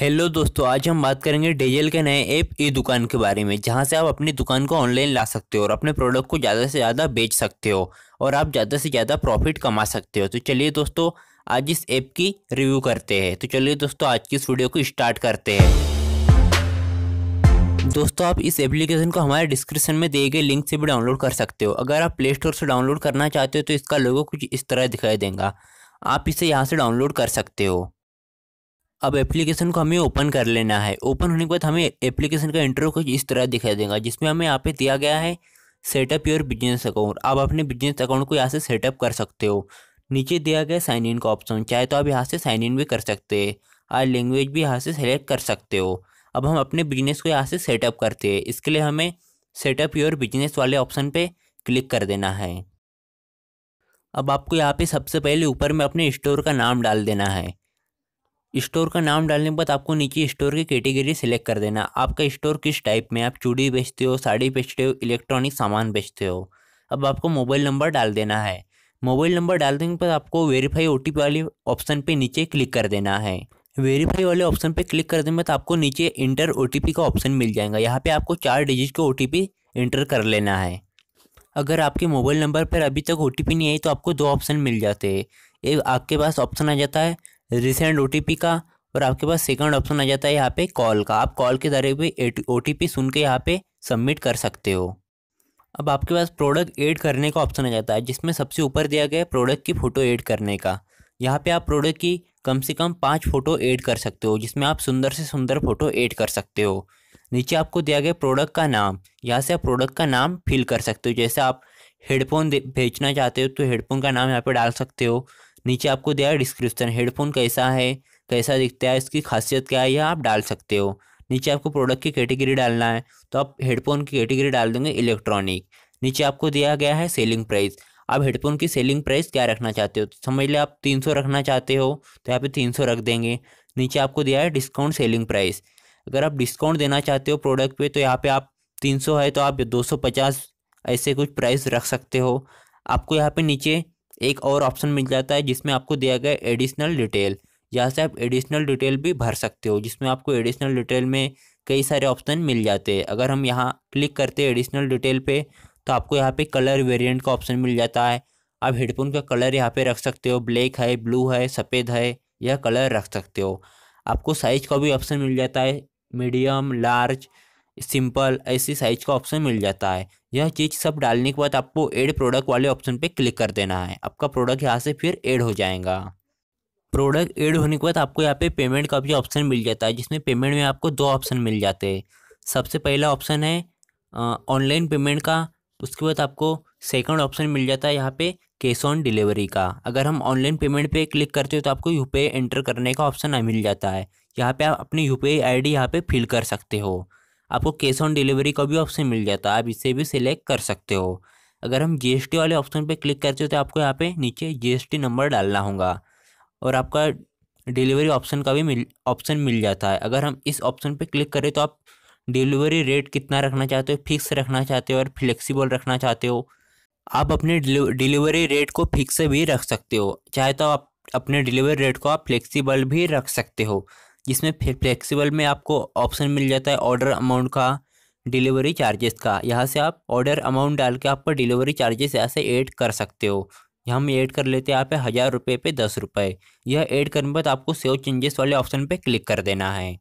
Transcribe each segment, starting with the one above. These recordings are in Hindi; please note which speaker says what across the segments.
Speaker 1: हेलो दोस्तों आज हम बात करेंगे डीजल के नए ऐप ई दुकान के बारे में जहां से आप अपनी दुकान को ऑनलाइन ला सकते हो और अपने प्रोडक्ट को ज़्यादा से ज़्यादा बेच सकते हो और आप ज़्यादा से ज़्यादा प्रॉफिट कमा सकते हो तो चलिए दोस्तों आज इस ऐप की रिव्यू करते हैं तो चलिए दोस्तों आज की इस वीडियो को स्टार्ट करते हैं दोस्तों आप इस एप्लीकेशन को हमारे डिस्क्रिप्शन में दिए गए लिंक से भी डाउनलोड कर सकते हो अगर आप प्ले स्टोर से डाउनलोड करना चाहते हो तो इसका लोगो कुछ इस तरह दिखाई देगा आप इसे यहाँ से डाउनलोड कर सकते हो अब एप्लीकेशन को हमें ओपन कर लेना है ओपन होने के बाद हमें एप्लीकेशन का इंटरव्यू कुछ इस तरह दिखाई देगा जिसमें हमें यहाँ पे दिया गया है सेटअप योर बिजनेस अकाउंट आप अपने बिजनेस अकाउंट को यहाँ से सेटअप कर सकते हो नीचे दिया गया साइन इन का ऑप्शन चाहे तो आप यहाँ से साइन इन भी कर सकते हैं और लैंग्वेज भी यहाँ से सेलेक्ट कर सकते हो अब हम अपने बिजनेस को यहाँ से सेटअप करते हैं इसके लिए हमें सेटअप योर बिजनेस वाले ऑप्शन पर क्लिक कर देना है अब आपको यहाँ पे सबसे पहले ऊपर में अपने स्टोर का नाम डाल देना है स्टोर का नाम डालने के बाद आपको नीचे स्टोर की कैटेगरी सेलेक्ट कर देना आपका स्टोर किस टाइप में आप चूड़ी बेचते हो साड़ी बेचते हो इलेक्ट्रॉनिक सामान बेचते हो अब आपको मोबाइल नंबर डाल देना है मोबाइल नंबर डाल देने बाद आपको वेरीफाई ओ वाले ऑप्शन पर नीचे क्लिक कर देना है वेरीफाई वाले ऑप्शन पर क्लिक कर देने आपको नीचे इंटर ओ का ऑप्शन मिल जाएगा यहाँ पर आपको चार डिजिट का ओ इंटर कर लेना है अगर आपके मोबाइल नंबर पर अभी तक ओ नहीं आई तो आपको दो ऑप्शन मिल जाते हैं एक आपके पास ऑप्शन आ जाता है रिसेंट ओ का और आपके पास सेकंड ऑप्शन आ जाता है यहाँ पे कॉल का आप कॉल के जरिए भी ओ टी पी सुन के यहाँ पे सबमिट कर सकते हो अब आपके पास प्रोडक्ट ऐड करने का ऑप्शन आ जाता है जिसमें सबसे ऊपर दिया गया है प्रोडक्ट की फ़ोटो ऐड करने का यहाँ पे आप प्रोडक्ट की कम से कम पाँच फ़ोटो ऐड कर सकते हो जिसमें आप सुंदर से सुंदर फ़ोटो ऐड कर सकते हो नीचे आपको दिया गया प्रोडक्ट का नाम यहाँ से आप प्रोडक्ट का नाम फिल कर सकते हो जैसे आप हेडफोन भेजना चाहते हो तो हेडफोन का नाम यहाँ पे डाल सकते हो नीचे आपको दिया है डिस्क्रिप्सन हेडफोन कैसा है कैसा दिखता है इसकी खासियत क्या है यह आप डाल सकते हो नीचे आपको प्रोडक्ट की कैटेगरी डालना है तो आप हेडफोन की कैटेगरी डाल देंगे इलेक्ट्रॉनिक नीचे आपको दिया गया है सेलिंग प्राइस आप हेडफोन की सेलिंग प्राइस क्या रखना चाहते हो तो समझ लें आप तीन सौ रखना चाहते हो तो यहाँ पे तीन सौ रख देंगे नीचे आपको दिया है डिस्काउंट सेलिंग प्राइस अगर आप डिस्काउंट देना चाहते हो प्रोडक्ट पे तो यहाँ पे आप तीन सौ है तो आप दो सौ पचास ऐसे कुछ प्राइस रख सकते हो आपको यहाँ पे नीचे एक और ऑप्शन मिल जाता है जिसमें आपको दिया गया एडिशनल डिटेल यहाँ से आप एडिशनल डिटेल भी भर सकते हो जिसमें आपको एडिशनल डिटेल में कई सारे ऑप्शन मिल जाते हैं अगर हम यहाँ क्लिक करते हैं एडिशनल डिटेल पे तो आपको यहाँ पे कलर वेरिएंट का ऑप्शन मिल जाता है आप हेडफोन का कलर यहाँ पे रख सकते हो ब्लैक है ब्लू है सफ़ेद है यह कलर रख सकते हो आपको साइज का भी ऑप्शन मिल जाता है मीडियम लार्ज सिंपल ऐसी साइज का ऑप्शन मिल जाता है यह चीज़ सब डालने के बाद आपको एड प्रोडक्ट वाले ऑप्शन पे क्लिक कर देना है आपका प्रोडक्ट यहाँ से फिर एड हो जाएगा प्रोडक्ट ऐड होने के बाद आपको यहाँ पे पेमेंट का भी ऑप्शन मिल जाता है जिसमें पेमेंट में आपको दो ऑप्शन मिल जाते हैं सबसे पहला ऑप्शन है ऑनलाइन पेमेंट का उसके बाद आपको सेकंड ऑप्शन मिल जाता है यहाँ पे कैश ऑन डिलीवरी का अगर हम ऑनलाइन पेमेंट पे क्लिक करते हो तो आपको यू एंटर करने का ऑप्शन मिल जाता है यहाँ पे आप अपनी यू पी आई यहाँ पे फिल कर सकते हो आपको कैश ऑन डिलीवरी का भी ऑप्शन मिल जाता है आप इसे भी सिलेक्ट कर सकते हो अगर हम जीएसटी वाले ऑप्शन पे क्लिक करते हो तो आपको यहाँ पे नीचे जीएसटी नंबर डालना होगा और आपका डिलीवरी ऑप्शन का भी मिल ऑप्शन मिल जाता है अगर हम इस ऑप्शन पे क्लिक करें तो आप डिलीवरी रेट कितना रखना चाहते हो फिक्स रखना चाहते हो और फ्लेक्सिबल रखना चाहते हो आप अपने डिलीवरी रेट को फिक्स भी रख सकते हो चाहे तो आप अपने डिलीवरी रेट को आप फ्लेक्सिबल भी रख सकते हो जिसमें फिर फ्लेक्सिबल में आपको ऑप्शन मिल जाता है ऑर्डर अमाउंट का डिलीवरी चार्जेस का यहाँ से आप ऑर्डर अमाउंट डाल के आपको डिलीवरी चार्जेस यहाँ से ऐड कर सकते हो हम ऐड कर लेते हैं यहाँ पे हज़ार रुपये पे दस रुपये यह ऐड करने के बाद आपको सेव चेंजेस वाले ऑप्शन पे क्लिक कर देना है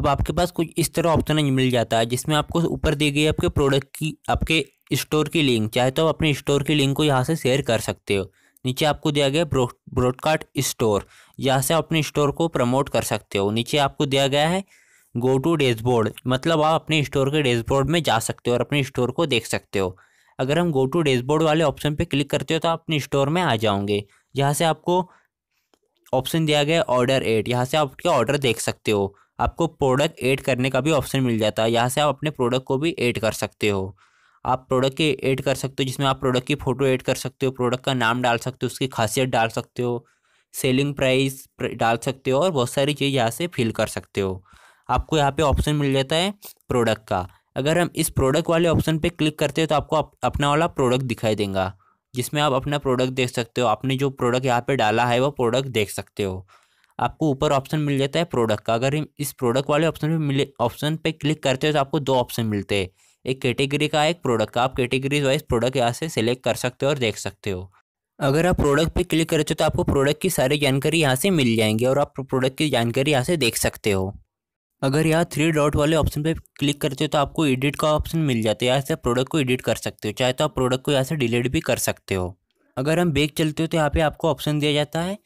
Speaker 1: अब आपके पास कुछ इस तरह ऑप्शन मिल जाता है जिसमें आपको ऊपर दी गई आपके प्रोडक्ट की आपके स्टोर की लिंक चाहे तो आप अपने स्टोर की लिंक को यहाँ से शेयर कर सकते हो नीचे आपको दिया गया ब्रॉडकास्ट स्टोर यहाँ से अपने स्टोर को प्रमोट कर सकते हो नीचे आपको दिया गया है गो टू डैशबोर्ड मतलब आप अपने स्टोर के डैशबोर्ड में जा सकते हो और अपने स्टोर को देख सकते हो अगर हम गो टू डैशबोर्ड वाले ऑप्शन पे क्लिक करते हो तो आप अपने स्टोर में आ जाओगे यहाँ से आपको ऑप्शन दिया गया ऑर्डर एड यहाँ से आपके ऑर्डर देख सकते हो आपको प्रोडक्ट ऐड करने का भी ऑप्शन मिल जाता है यहाँ से आप अपने प्रोडक्ट को भी ऐड कर सकते हो आप प्रोडक्ट के ऐड कर सकते हो जिसमें आप प्रोडक्ट की फ़ोटो ऐड कर सकते हो प्रोडक्ट का नाम डाल सकते हो उसकी खासियत डाल सकते हो सेलिंग प्राइस डाल सकते हो और बहुत सारी चीज़ यहाँ से फिल कर सकते हो आपको यहाँ पे ऑप्शन मिल जाता है प्रोडक्ट का अगर हम इस प्रोडक्ट वाले ऑप्शन पे क्लिक करते हैं तो आपको अप, अपना वाला प्रोडक्ट दिखाई देगा जिसमें आप अपना प्रोडक्ट देख सकते हो आपने जो प्रोडक्ट यहाँ पे डाला है वो प्रोडक्ट देख सकते हो आपको ऊपर ऑप्शन मिल जाता है प्रोडक्ट का अगर हम इस प्रोडक्ट वाले ऑप्शन पे मिले ऑप्शन पे क्लिक करते हो तो आपको दो ऑप्शन मिलते हैं एक कैटेगरी का एक प्रोडक्ट का आप कैटेगरीज वाइज प्रोडक्ट यहाँ से सिलेक्ट कर सकते हो और देख सकते हो अगर आप प्रोडक्ट पे क्लिक करते हो तो आपको प्रोडक्ट की सारी जानकारी यहाँ से मिल जाएंगी और आप प्रोडक्ट की जानकारी यहाँ से देख सकते हो अगर यहाँ थ्री डॉट वाले ऑप्शन पे क्लिक करते हो तो आपको एडिट का ऑप्शन मिल जाता है यहाँ से प्रोडक्ट को एडिट कर सकते हो चाहे तो आप प्रोडक्ट को यहाँ से डिलीट भी कर सकते हो अगर हम बेग चलते हो तो यहाँ पे आपको ऑप्शन दिया जाता है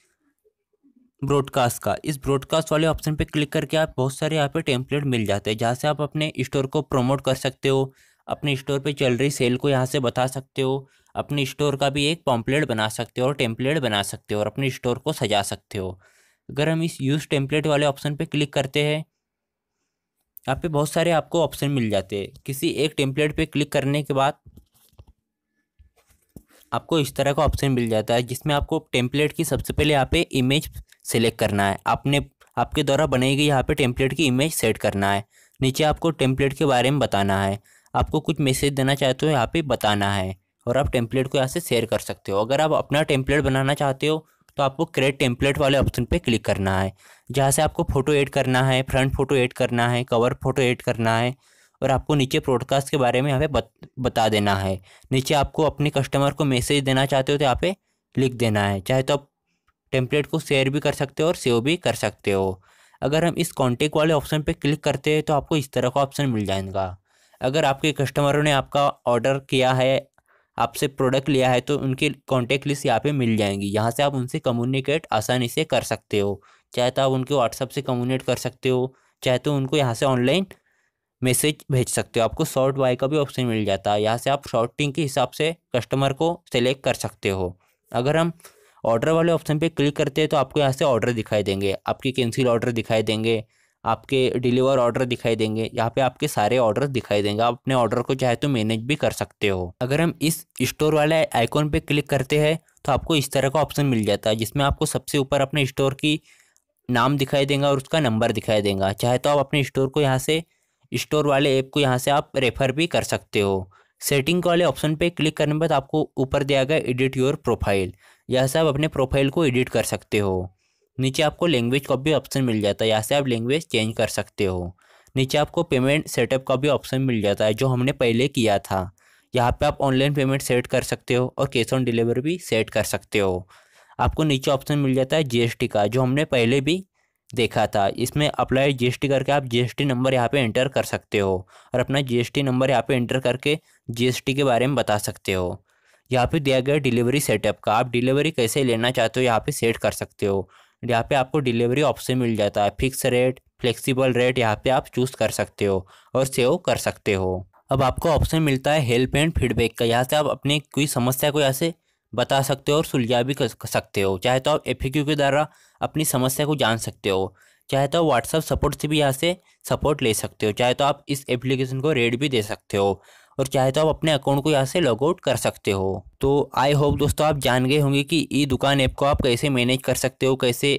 Speaker 1: ब्रॉडकास्ट का इस ब्रॉडकास्ट वाले ऑप्शन पे क्लिक करके आप बहुत सारे यहाँ पे टेम्पलेट मिल जाते हैं जहाँ से आप अपने स्टोर को प्रमोट कर सकते हो अपने स्टोर पे चल रही सेल को यहाँ से बता सकते हो अपने स्टोर का भी एक पॉम्पलेट बना सकते हो और टेम्पलेट बना सकते हो और अपने स्टोर को सजा सकते हो अगर हम इस यूज़ टेम्पलेट वाले ऑप्शन पर क्लिक करते हैं यहाँ पे बहुत सारे आपको ऑप्शन मिल जाते हैं किसी एक टेम्पलेट पे क्लिक करने के बाद आपको इस तरह का ऑप्शन मिल जाता है जिसमें आपको टेम्पलेट की सबसे पहले यहाँ पे इमेज सिलेक्ट करना है आपने आपके द्वारा बनाई गई यहाँ पे टेम्पलेट की इमेज सेट करना है नीचे आपको टेम्पलेट के बारे में बताना है आपको कुछ मैसेज देना चाहते हो यहाँ पे बताना है और आप टेम्पलेट को यहाँ से शेयर कर सकते हो अगर आप अपना टेम्पलेट बनाना चाहते हो तो आपको क्रिएट टेम्पलेट वाले ऑप्शन पे क्लिक करना है जहाँ से आपको फ़ोटो ऐड करना है फ्रंट फ़ोटो ऐड करना है कवर फ़ोटो ऐड करना है और आपको नीचे प्रॉडकास्ट के बारे में यहाँ पे बत, बता देना है नीचे आपको अपने कस्टमर को मैसेज देना चाहते हो तो यहाँ पे लिख देना है चाहे तो आप टेम्पलेट को शेयर भी कर सकते हो और सेव भी कर सकते हो अगर हम इस कॉन्टेक्ट वाले ऑप्शन पर क्लिक करते हैं तो आपको इस तरह का ऑप्शन मिल जाएगा अगर आपके कस्टमरों ने आपका ऑर्डर किया है आपसे प्रोडक्ट लिया है तो उनकी कॉन्टेक्ट लिस्ट यहाँ पे मिल जाएंगी यहाँ से आप उनसे कम्युनिकेट आसानी से कर सकते हो चाहे तो आप उनके व्हाट्सअप से कम्युनिकेट कर सकते हो चाहे तो उनको यहाँ से ऑनलाइन मैसेज भेज सकते हो आपको शॉर्ट बाय का भी ऑप्शन मिल जाता है यहाँ से आप शॉर्टिंग के हिसाब से कस्टमर को सेलेक्ट कर सकते हो अगर हम ऑर्डर वाले ऑप्शन पे क्लिक करते हैं तो आपको यहाँ से ऑर्डर दिखाई देंगे आपके कैंसिल ऑर्डर दिखाई देंगे आपके डिलीवर ऑर्डर दिखाई देंगे यहाँ पे आपके सारे ऑर्डर दिखाई देंगे आप अपने ऑर्डर को चाहे तो मैनेज भी कर सकते हो अगर हम इस स्टोर वाले आइकॉन पे क्लिक करते हैं तो आपको इस तरह का ऑप्शन मिल जाता है जिसमें आपको सबसे ऊपर अपने स्टोर की नाम दिखाई देगा और उसका नंबर दिखाई देगा चाहे तो आप अपने स्टोर को यहाँ से स्टोर वाले ऐप को यहाँ से आप रेफर भी कर सकते हो सेटिंग वाले ऑप्शन पे क्लिक करने के बाद आपको ऊपर दिया गया एडिट योर प्रोफाइल यहाँ से आप अपने प्रोफाइल को एडिट कर सकते हो नीचे आपको लैंग्वेज का भी ऑप्शन मिल जाता है यहाँ से आप लैंग्वेज चेंज कर सकते हो नीचे आपको पेमेंट सेटअप का भी ऑप्शन मिल जाता है जो हमने पहले किया था यहाँ पे आप ऑनलाइन पेमेंट सेट कर सकते हो और कैश ऑन डिलीवरी भी सेट कर सकते हो आपको नीचे ऑप्शन मिल जाता है जीएसटी का जो हमने पहले भी देखा था इसमें अप्लाई जीएसटी करके आप जीएसटी नंबर यहाँ पे एंटर कर सकते हो और अपना जीएसटी नंबर यहाँ पे एंटर करके जीएसटी के बारे में बता सकते हो यहाँ पे दिया गया डिलीवरी सेटअप का आप डिलीवरी कैसे लेना चाहते हो यहाँ पे सेट कर सकते हो यहाँ पे आपको डिलीवरी ऑप्शन मिल जाता है फिक्स रेट फ्लेक्सिबल रेट यहाँ पे आप चूज़ कर सकते हो और सेव कर सकते हो अब आपको ऑप्शन मिलता है हेल्प एंड फीडबैक का यहाँ से आप अपनी कोई समस्या को यहाँ से बता सकते हो और सुलझा भी कर सकते हो चाहे तो आप एफ के द्वारा अपनी समस्या को जान सकते हो चाहे तो व्हाट्सअप सपोर्ट से भी यहाँ से सपोर्ट ले सकते हो चाहे तो आप इस एप्लीकेशन को रेट भी दे सकते हो और चाहे तो आप अपने अकाउंट को यहाँ से लॉग आउट कर सकते हो तो आई होप दोस्तों आप जान गए होंगे कि ई दुकान ऐप को आप कैसे मैनेज कर सकते हो कैसे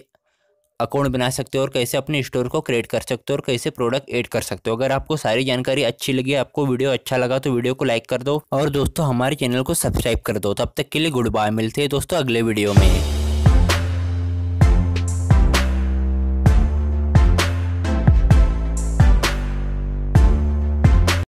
Speaker 1: अकाउंट बना सकते हो और कैसे अपने स्टोर को क्रिएट कर सकते हो और कैसे प्रोडक्ट ऐड कर सकते हो अगर आपको सारी जानकारी अच्छी लगी आपको वीडियो अच्छा लगा तो वीडियो को लाइक कर दो और दोस्तों हमारे चैनल को सब्सक्राइब कर दो तब तक के लिए गुड बाय मिलते हैं दोस्तों अगले वीडियो में